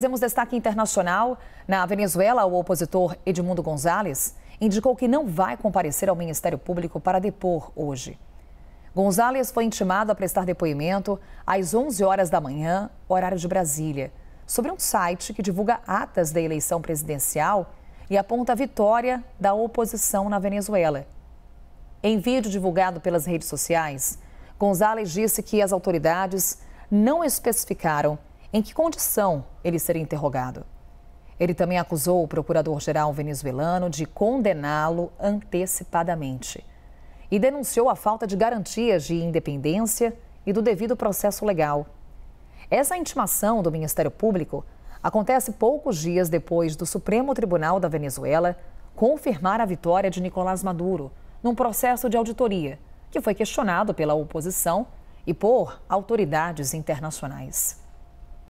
Fizemos destaque internacional. Na Venezuela, o opositor Edmundo Gonzalez indicou que não vai comparecer ao Ministério Público para depor hoje. Gonzalez foi intimado a prestar depoimento às 11 horas da manhã, horário de Brasília, sobre um site que divulga atas da eleição presidencial e aponta a vitória da oposição na Venezuela. Em vídeo divulgado pelas redes sociais, Gonzalez disse que as autoridades não especificaram em que condição ele seria interrogado. Ele também acusou o procurador-geral venezuelano de condená-lo antecipadamente e denunciou a falta de garantias de independência e do devido processo legal. Essa intimação do Ministério Público acontece poucos dias depois do Supremo Tribunal da Venezuela confirmar a vitória de Nicolás Maduro num processo de auditoria que foi questionado pela oposição e por autoridades internacionais.